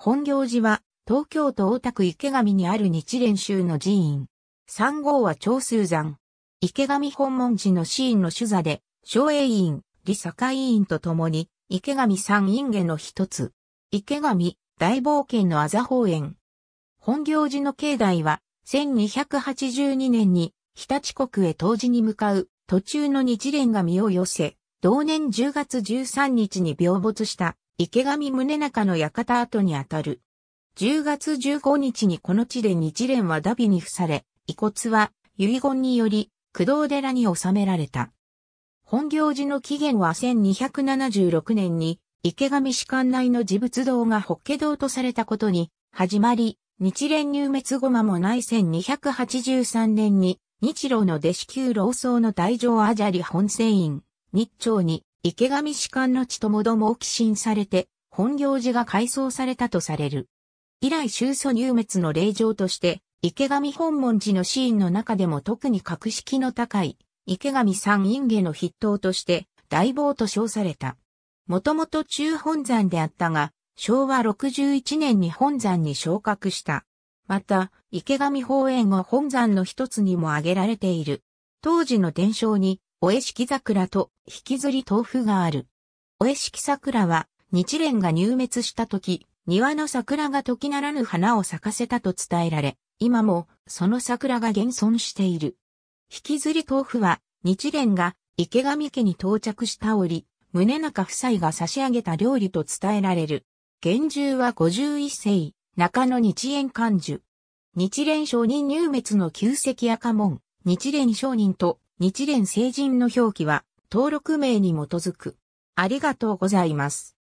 本行寺は、東京都大田区池上にある日蓮宗の寺院。三号は長数山。池上本門寺の寺院の主座で、昭栄院、李坂委員と共に、池上三院下の一つ。池上、大冒険のあざ法園。本行寺の境内は、1282年に、日立国へ当時に向かう、途中の日蓮が身を寄せ、同年10月13日に病没した池上宗中の館跡にあたる。10月15日にこの地で日蓮はダビに付され、遺骨は遺言により、駆動寺に収められた。本行寺の起源は1276年に、池上士官内の自仏堂が法華堂とされたことに、始まり、日蓮入滅後間もない1283年に、日露の弟子級老僧の大乗アジャリ本船院、日朝に、池上士官の地ともどもを寄進されて、本行寺が改装されたとされる。以来宗祖入滅の霊場として、池上本門寺のシーンの中でも特に格式の高い、池上三院家の筆頭として、大坊と称された。もともと中本山であったが、昭和61年に本山に昇格した。また、池上法園は本山の一つにも挙げられている。当時の伝承に、おえしき桜と引きずり豆腐がある。おえしき桜は、日蓮が入滅した時、庭の桜が時ならぬ花を咲かせたと伝えられ、今もその桜が現存している。引きずり豆腐は、日蓮が池上家に到着した折、宗中夫妻が差し上げた料理と伝えられる。厳重は51世、中野日蓮漢樹。日蓮商人入滅の旧跡赤門、日蓮商人と日蓮聖人の表記は登録名に基づく。ありがとうございます。